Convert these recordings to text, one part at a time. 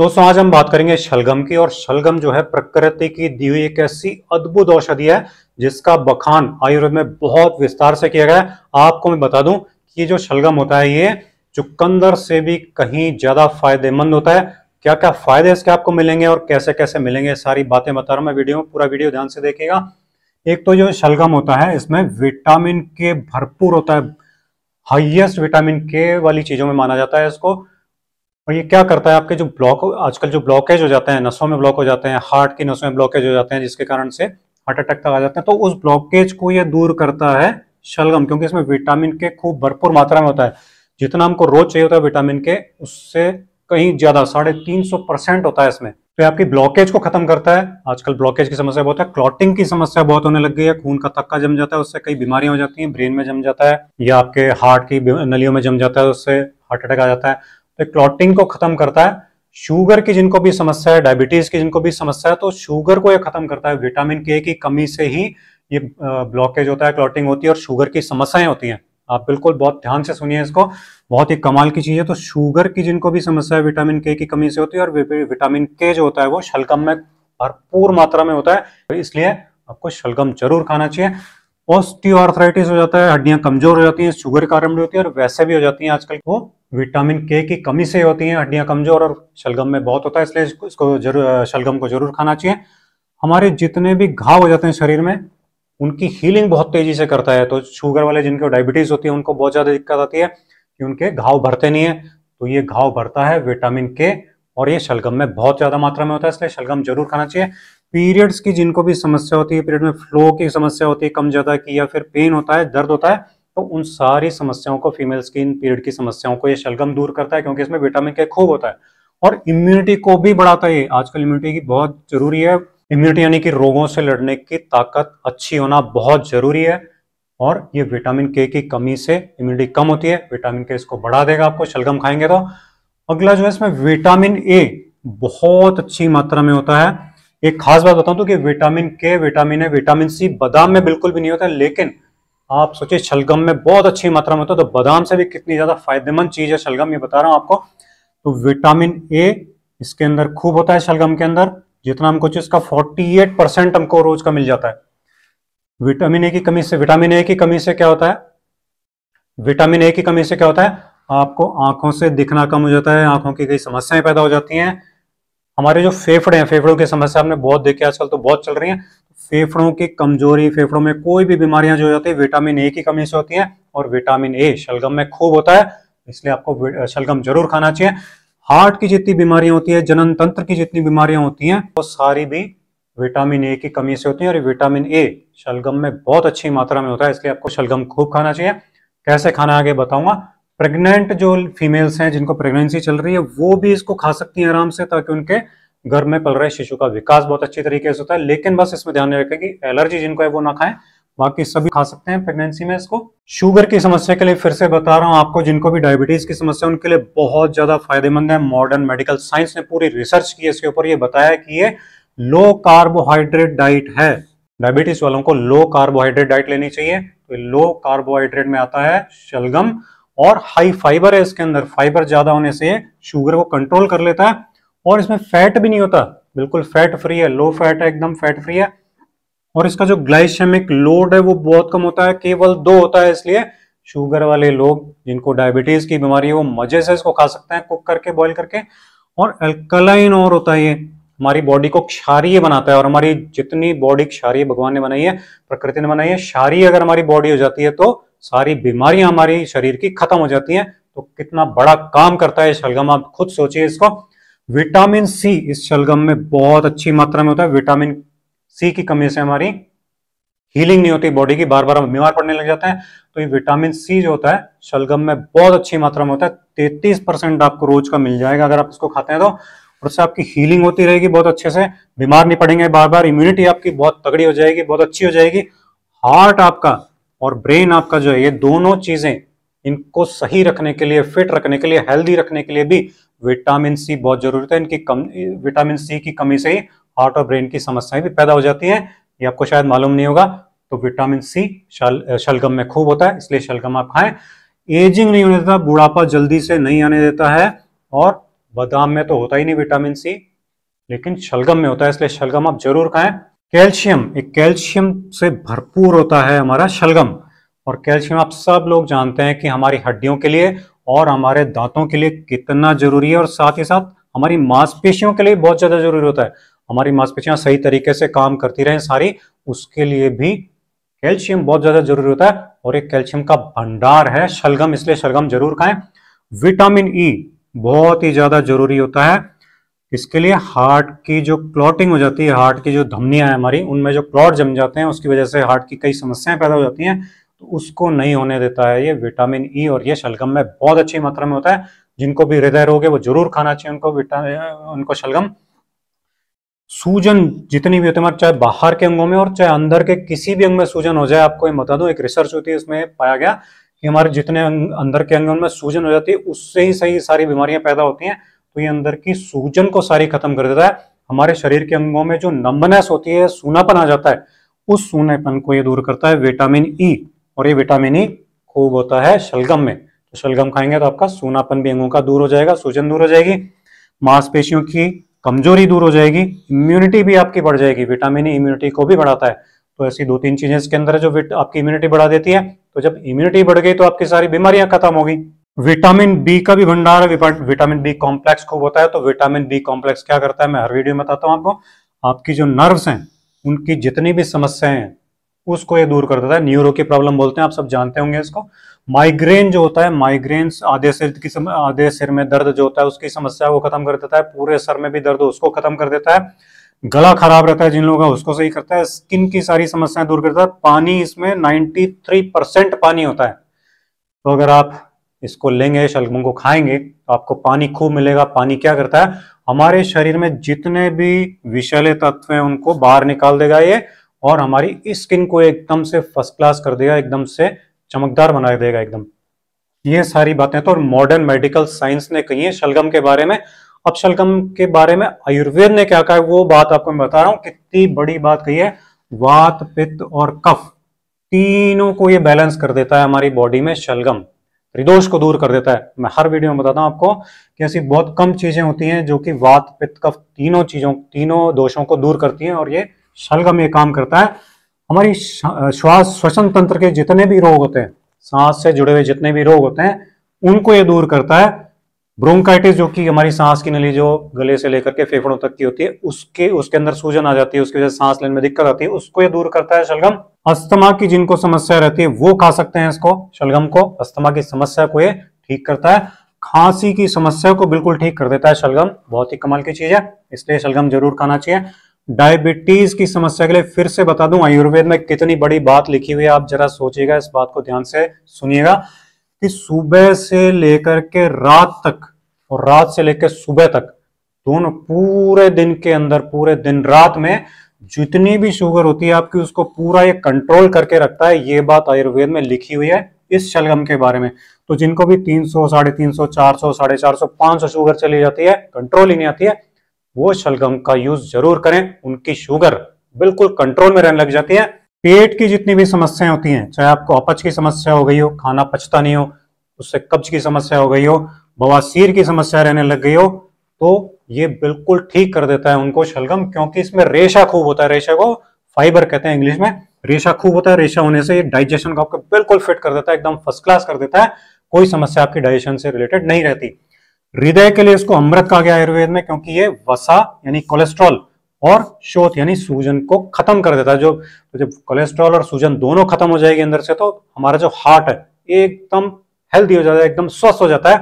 दोस्तों आज हम बात करेंगे शलगम की और शलगम जो है प्रकृति की दी हुई एक ऐसी अद्भुत औषधि है जिसका बखान आयुर्वेद में बहुत विस्तार से किया गया है आपको मैं बता दूं कि जो शलगम होता है ये चुकंदर से भी कहीं ज्यादा फायदेमंद होता है क्या क्या फायदे इसके आपको मिलेंगे और कैसे कैसे मिलेंगे सारी बातें बता रहा हूं मैं वीडियो में पूरा वीडियो ध्यान से देखेगा एक तो जो शलगम होता है इसमें विटामिन के भरपूर होता है हाइएस्ट विटामिन के वाली चीजों में माना जाता है इसको और ये क्या करता है आपके जो ब्लॉक आजकल जो ब्लॉकेज हो जाते हैं नसों में ब्लॉक हो जाते हैं हार्ट की नसों में ब्लॉकेज हो जाते हैं जिसके कारण से हार्ट अटैक तक आ जाते हैं तो उस ब्लॉकेज को ये दूर करता है शलगम क्योंकि इसमें विटामिन के खूब भरपूर मात्रा में होता है जितना हमको रोज चाहिए होता है विटामिन के उससे कहीं ज्यादा साढ़े तीन सौ परसेंट होता है इसमें तो आपकी ब्लॉकेज को खत्म करता है आजकल ब्लॉकेज की समस्या बहुत है क्लॉटिंग की समस्या बहुत होने लग गई है खून का थक्का जम जाता है उससे कई बीमारियां हो जाती हैं ब्रेन में जम जाता है या आपके हार्ट की नलियों में जम जाता है उससे हार्ट अटैक आ जाता है तो क्लॉटिंग को खत्म करता है शुगर की जिनको भी समस्या है डायबिटीज की जिनको भी समस्या है तो शुगर को ये खत्म करता है विटामिन के की कमी से ही ये ब्लॉकेज होता है क्लॉटिंग होती है और शुगर की समस्याएं होती हैं आप बिल्कुल बहुत ध्यान से सुनिए इसको बहुत ही कमाल की चीज़ है तो शुगर की जिनको भी समस्या है विटामिन के की कमी से होती है और विटामिन के जो होता है वो शलगम में भरपूर मात्रा में होता है तो इसलिए आपको शलगम जरूर खाना चाहिए ऑस्टियोआर्थराइटिस हो जाता है हड्डियां कमजोर हो जाती हैं शुगर कारण भी होती है और वैसे भी हो जाती है आजकल वो विटामिन के की कमी से होती हैं हड्डियां कमजोर और शलगम में बहुत होता है इसलिए इसको जरूर शलगम को जरूर खाना चाहिए हमारे जितने भी घाव हो जाते हैं शरीर में उनकी हीलिंग बहुत तेजी से करता है तो शुगर वाले जिनको डायबिटीज होती है उनको बहुत ज्यादा दिक्कत आती है कि उनके घाव भरते नहीं है तो ये घाव भरता है विटामिन के और ये शलगम में बहुत ज्यादा मात्रा में होता है इसलिए शलगम जरूर खाना चाहिए पीरियड्स की जिनको भी समस्या होती है पीरियड में फ्लो की समस्या होती है कम ज्यादा की या फिर पेन होता है दर्द होता है तो उन सारी समस्याओं को फीमेल स्किन पीरियड की समस्याओं को ये शलगम दूर करता है क्योंकि इसमें विटामिन के खूब होता है और इम्यूनिटी को भी बढ़ाता है आजकल इम्यूनिटी की बहुत जरूरी है इम्यूनिटी यानी कि रोगों से लड़ने की ताकत अच्छी होना बहुत जरूरी है और ये विटामिन के की कमी से इम्यूनिटी कम होती है विटामिन के इसको बढ़ा देगा आपको शलगम खाएंगे तो अगला जो है इसमें विटामिन ए बहुत अच्छी मात्रा में होता है एक खास बात बताऊं तो कि विटामिन के विटामिन ए विटामिन सी बादाम में बिल्कुल भी नहीं होता लेकिन आप सोचिए शलगम में बहुत अच्छी मात्रा में होता है तो बादाम से भी कितनी ज़्यादा फायदेमंद चीज़ है शलगम ये बता रहा हूं आपको तो विटामिन ए इसके अंदर खूब होता है शलगम के अंदर जितना हमको इसका 48 परसेंट हमको रोज का मिल जाता है विटामिन ए की कमी से विटामिन ए की कमी से क्या होता है विटामिन ए की कमी से क्या होता है आपको आंखों से दिखना कम हो जाता है आंखों की कई समस्याएं पैदा हो जाती हैं हमारे जो फेफड़े हैं फेफड़ों की समस्या हमने बहुत देखी आजकल तो बहुत चल रही है फेफड़ों की कमजोरी फेफड़ों में कोई भी बीमारियां जो होती है विटामिन ए की कमी से होती है और विटामिन ए शलगम में खूब होता है इसलिए आपको शलगम जरूर खाना चाहिए हार्ट की जितनी बीमारियां होती है जनन तंत्र की जितनी बीमारियां होती हैं वो तो सारी भी विटामिन ए की कमी से होती है और विटामिन ए शलगम में बहुत अच्छी मात्रा में होता है इसलिए आपको शलगम खूब खाना चाहिए कैसे खाना आगे बताऊंगा प्रेग्नेंट जो फीमेल्स हैं जिनको प्रेगनेंसी चल रही है वो भी इसको खा सकती हैं आराम से ताकि उनके घर में पल रहे शिशु का विकास बहुत अच्छी तरीके से होता है लेकिन बस इसमें ध्यान रखें कि एलर्जी जिनको है वो ना खाएं बाकी सभी खा सकते हैं प्रेगनेंसी में इसको शुगर की समस्या के लिए फिर से बता रहा हूं आपको जिनको भी डायबिटीज की समस्या उनके लिए बहुत ज्यादा फायदेमंद है मॉडर्न मेडिकल साइंस ने पूरी रिसर्च की इसके ऊपर ये बताया कि ये लो कार्बोहाइड्रेट डाइट है डायबिटीज वालों को लो कार्बोहाइड्रेट डाइट लेनी चाहिए तो लो कार्बोहाइड्रेट में आता है शलगम और हाई फाइबर है इसके अंदर फाइबर ज्यादा होने से शुगर को कंट्रोल कर लेता है और इसमें फैट भी नहीं होता बिल्कुल फैट फ्री है लो फैट है एकदम फैट फ्री है और इसका जो ग्लाइसेमिक लोड है वो बहुत कम होता है केवल दो होता है इसलिए शुगर वाले लोग जिनको डायबिटीज की बीमारी है वो मजे से इसको खा सकते हैं कुक करके बॉईल करके और अल्कलाइन और होता है ये हमारी बॉडी को क्षारीय बनाता है और हमारी जितनी बॉडी क्षारीय भगवान ने बनाई है प्रकृति ने बनाई है क्षारीय अगर हमारी बॉडी हो जाती है तो सारी बीमारियां हमारी शरीर की खत्म हो जाती हैं तो कितना बड़ा काम करता है शलगम आप खुद सोचिए इसको विटामिन सी इस शलगम में बहुत अच्छी मात्रा में होता है विटामिन सी की कमी से हमारी हीलिंग नहीं होती बॉडी की बार बार हम बीमार पड़ने लग जाते हैं तो ये विटामिन सी जो होता है शलगम में बहुत अच्छी मात्रा में होता है तैतीस परसेंट आपको रोज का मिल जाएगा अगर आप इसको खाते हैं तो और उससे आपकी हीलिंग होती रहेगी बहुत अच्छे से बीमार नहीं पड़ेंगे बार बार इम्यूनिटी आपकी बहुत तगड़ी हो जाएगी बहुत अच्छी हो जाएगी हार्ट आपका और ब्रेन आपका जो है ये दोनों चीजें इनको सही रखने के लिए फिट रखने के लिए हेल्दी रखने के लिए भी विटामिन सी बहुत जरूरी है इनकी कम विटामिन सी की कमी से ही हार्ट और ब्रेन की समस्याएं भी पैदा हो जाती हैं ये आपको शायद मालूम नहीं होगा तो विटामिन सी शल शलगम में खूब होता है इसलिए शलगम आप खाएं एजिंग नहीं होने देता बुढ़ापा जल्दी से नहीं आने देता है और बादाम में तो होता ही नहीं विटामिन सी लेकिन शलगम में होता है इसलिए शलगम आप जरूर खाएं कैल्शियम एक कैल्शियम से भरपूर होता है हमारा शलगम और कैल्शियम आप सब लोग जानते हैं कि हमारी हड्डियों के लिए और हमारे दांतों के लिए कितना जरूरी है और साथ ही साथ हमारी मांसपेशियों के लिए बहुत ज़्यादा जरूरी होता है हमारी मांसपेशियां सही तरीके से काम करती रहें सारी उसके लिए भी कैल्शियम बहुत ज़्यादा जरूरी होता है और एक कैल्शियम का भंडार है शलगम इसलिए शलगम जरूर खाएं विटामिन ई बहुत ही ज़्यादा जरूरी होता है इसके लिए हार्ट की जो क्लॉटिंग हो जाती है हार्ट की जो धमनियां हैं हमारी उनमें जो क्लॉट जम जाते हैं उसकी वजह से हार्ट की कई समस्याएं पैदा हो जाती हैं तो उसको नहीं होने देता है ये विटामिन ई e और ये शलगम में बहुत अच्छी मात्रा में होता है जिनको भी हृदय रोग है वो जरूर खाना चाहिए उनको विटामिन उनको शलगम सूजन जितनी भी होती है चाहे बाहर के अंगों में और चाहे अंदर के किसी भी अंग में सूजन हो जाए आपको ये बता दू एक रिसर्च होती है उसमें पाया गया कि हमारे जितने अंदर के अंग उनमें सूजन हो जाती है उससे ही सही सारी बीमारियां पैदा होती हैं तो ये अंदर की सूजन को सारी खत्म कर देता है हमारे शरीर के अंगों में जो नम्बनेस होती है सूनापन आ जाता है उस सूनेपन को ये दूर करता है विटामिन ई e. और ये विटामिन ई e खूब होता है शलगम में तो शलगम खाएंगे तो आपका सूनापन भी अंगों का दूर हो जाएगा सूजन दूर हो जाएगी मांसपेशियों की कमजोरी दूर हो जाएगी इम्यूनिटी भी आपकी बढ़ जाएगी विटामिन ई इम्यूनिटी को भी बढ़ाता है तो ऐसी दो तीन चीजें इसके अंदर जो आपकी इम्यूनिटी बढ़ा देती है तो जब इम्यूनिटी बढ़ गई तो आपकी सारी बीमारियां खत्म होगी विटामिन बी का भी भंडार है विटामिन बी कॉम्प्लेक्स खूब होता है तो विटामिन बी कॉम्प्लेक्स क्या करता है मैं हर वीडियो में बताता हूँ आपको आपकी जो नर्व्स हैं उनकी जितनी भी समस्याएं हैं उसको ये दूर कर देता है न्यूरो की प्रॉब्लम बोलते हैं आप सब जानते होंगे इसको माइग्रेन जो होता है माइग्रेन आधे सिर की आधे सिर में दर्द जो होता है उसकी समस्या को खत्म कर देता है पूरे सर में भी दर्द उसको खत्म कर देता है गला खराब रहता है जिन लोगों का उसको सही करता है स्किन की सारी समस्याएं दूर करता है पानी इसमें नाइन्टी परसेंट पानी होता है तो अगर आप इसको लेंगे शलगम को खाएंगे तो आपको पानी खूब मिलेगा पानी क्या करता है हमारे शरीर में जितने भी विषैले तत्व हैं उनको बाहर निकाल देगा ये और हमारी स्किन को एकदम से फर्स्ट क्लास कर देगा एकदम से चमकदार बना देगा एकदम ये सारी बातें तो मॉडर्न मेडिकल साइंस ने कही है शलगम के बारे में अब शलगम के बारे में आयुर्वेद ने क्या कहा वो बात आपको मैं बता रहा हूं कितनी बड़ी बात कही है वात पित्त और कफ तीनों को ये बैलेंस कर देता है हमारी बॉडी में शलगम त्रिदोष को दूर कर देता है मैं हर वीडियो में बताता हूं आपको कि ऐसी बहुत कम चीजें होती हैं जो कि वात पित्त कफ तीनों चीजों तीनों दोषों को दूर करती हैं और ये शलगम ये काम करता है हमारी श्वास श्वसन तंत्र के जितने भी रोग होते हैं सांस से जुड़े हुए जितने भी रोग होते हैं उनको ये दूर करता है ब्रोंकाइटिस जो कि हमारी सांस की नली जो गले से लेकर के फेफड़ों तक की होती है उसके उसके अंदर सूजन आ जाती है उसकी वजह से सांस लेने में दिक्कत आती है उसको ये दूर करता है शलगम अस्थमा की जिनको समस्या रहती है वो खा सकते हैं इसको शलगम को अस्थमा की समस्या को ये ठीक करता है खांसी की समस्या को बिल्कुल ठीक कर देता है शलगम बहुत ही कमाल की चीज है इसलिए शलगम जरूर खाना चाहिए डायबिटीज की समस्या के लिए फिर से बता दूं आयुर्वेद में कितनी बड़ी बात लिखी हुई है आप जरा सोचिएगा इस बात को ध्यान से सुनिएगा कि सुबह से लेकर के रात तक और रात से लेकर सुबह तक दोनों पूरे दिन के अंदर पूरे दिन रात में जितनी भी शुगर होती है आपकी उसको पूरा ये कंट्रोल करके रखता है ये बात आयुर्वेद में लिखी हुई है इस शलगम के बारे में तो जिनको भी 300 साढ़े तीन सौ चार सौ साढ़े चार सौ पांच सौ शुगर चली जाती है कंट्रोल ही नहीं आती है वो शलगम का यूज जरूर करें उनकी शुगर बिल्कुल कंट्रोल में रहने लग जाती है पेट की जितनी भी समस्याएं होती हैं चाहे आपको अपच की समस्या हो गई हो खाना पचता नहीं हो उससे कब्ज की समस्या हो गई हो बवासीर की समस्या रहने लग गई हो तो ये बिल्कुल ठीक कर देता है उनको शलगम क्योंकि इसमें रेशा खूब होता है रेशा को फाइबर कहते हैं इंग्लिश में रेशा खूब होता है रेशा होने से ये डाइजेशन को आपको बिल्कुल फिट कर देता है एकदम फर्स्ट क्लास कर देता है कोई समस्या आपकी डाइजेशन से रिलेटेड नहीं रहती हृदय के लिए इसको अमृत कहा गया आयुर्वेद में क्योंकि ये वसा यानी कोलेस्ट्रॉल और शोथ यानी सूजन को खत्म कर देता है जो तो जब कोलेस्ट्रॉल और सूजन दोनों खत्म हो जाएगी अंदर से तो हमारा जो हार्ट है एकदम हेल्दी हो जाता है एकदम स्वस्थ हो जाता है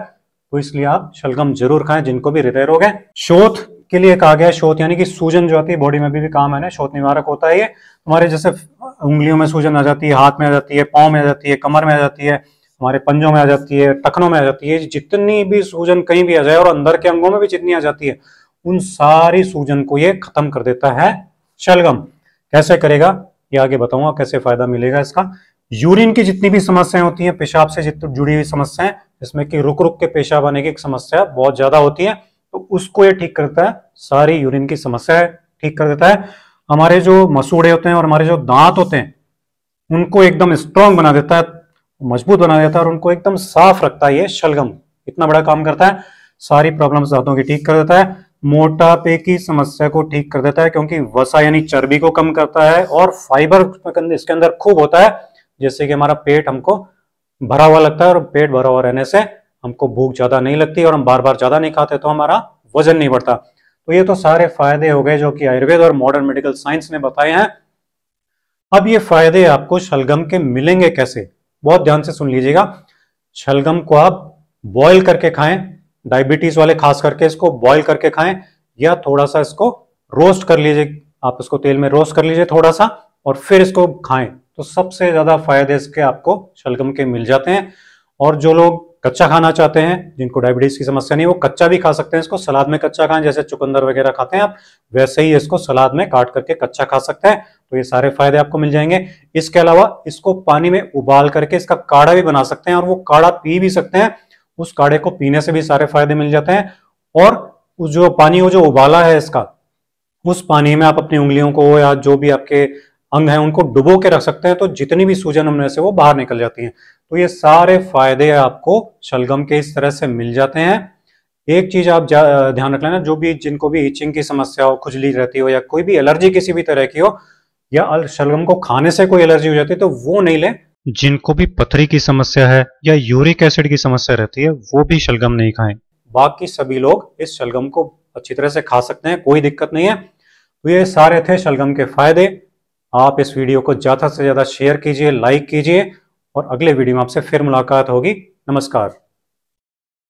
तो इसलिए आप शलगम जरूर खाएं जिनको भी हृदय रोग है शोथ के लिए कहा गया है शोथ यानी कि सूजन जो आती है बॉडी में भी, भी काम है ना शोथ निवारक होता है ये हमारे जैसे उंगलियों में सूजन आ जाती है हाथ में आ जाती है पाँव में आ जाती है कमर में आ जाती है हमारे पंजों में आ जाती है टखनों में आ जाती है जितनी भी सूजन कहीं भी आ जाए और अंदर के अंगों में भी जितनी आ जाती है उन सारी सूजन को ये खत्म कर देता है शलगम कैसे करेगा ये आगे बताऊंगा कैसे फायदा मिलेगा इसका यूरिन की जितनी भी समस्याएं होती हैं पेशाब से जितनी जुड़ी हुई समस्याएं जिसमें कि रुक रुक के पेशाब आने की एक समस्या बहुत ज्यादा होती है तो उसको ये ठीक करता है सारी यूरिन की समस्या ठीक कर देता है हमारे जो मसूड़े होते हैं और हमारे जो दांत होते हैं उनको एकदम स्ट्रांग बना देता है मजबूत बना देता है और उनको एकदम साफ रखता है ये शलगम इतना बड़ा काम करता है सारी प्रॉब्लम दांतों की ठीक कर देता है मोटापे की समस्या को ठीक कर देता है क्योंकि वसा यानी चर्बी को कम करता है और फाइबर इसके अंदर खूब होता है जिससे कि हमारा पेट हमको भरा हुआ लगता है और पेट भरा हुआ रहने से हमको भूख ज्यादा नहीं लगती और हम बार बार ज्यादा नहीं खाते तो हमारा वजन नहीं बढ़ता तो ये तो सारे फायदे हो गए जो कि आयुर्वेद और मॉडर्न मेडिकल साइंस ने बताए हैं अब ये फायदे आपको शलगम के मिलेंगे कैसे बहुत ध्यान से सुन लीजिएगा शलगम को आप बॉईल करके खाएं डायबिटीज वाले खास करके इसको बॉईल करके खाएं या थोड़ा सा इसको रोस्ट कर लीजिए आप इसको तेल में रोस्ट कर लीजिए थोड़ा सा और फिर इसको खाएं तो सबसे ज्यादा फायदे इसके आपको शलगम के मिल जाते हैं और जो लोग कच्चा खाना चाहते हैं जिनको डायबिटीज की समस्या नहीं वो कच्चा भी खा सकते हैं इसको सलाद में कच्चा खाएं जैसे चुकंदर वगैरह खाते हैं आप वैसे ही इसको सलाद में काट करके कच्चा खा सकते हैं तो ये सारे फायदे आपको मिल जाएंगे इसके अलावा इसको पानी में उबाल करके इसका काढ़ा भी बना सकते हैं और वो काढ़ा पी भी सकते हैं उस काढ़े को पीने से भी सारे फायदे मिल जाते हैं और जो पानी वो जो उबाला है इसका उस पानी में आप अपनी उंगलियों को या जो भी आपके अंग हैं उनको डुबो के रख सकते हैं तो जितनी भी सूजन उनमें से वो बाहर निकल जाती है तो ये सारे फायदे आपको शलगम के इस तरह से मिल जाते हैं एक चीज आप ध्यान रख लेना जो भी जिनको भी इचिंग की समस्या हो खुजली रहती हो या कोई भी एलर्जी किसी भी तरह की हो या शलगम को खाने से कोई एलर्जी हो जाती है तो वो नहीं लें जिनको भी पथरी की समस्या है या यूरिक एसिड की समस्या रहती है वो भी शलगम नहीं खाएं बाकी सभी लोग इस शलगम को अच्छी तरह से खा सकते हैं कोई दिक्कत नहीं है तो ये सारे थे शलगम के फायदे आप इस वीडियो को ज़्यादा से ज़्यादा शेयर कीजिए लाइक कीजिए और अगले वीडियो में आपसे फिर मुलाकात होगी नमस्कार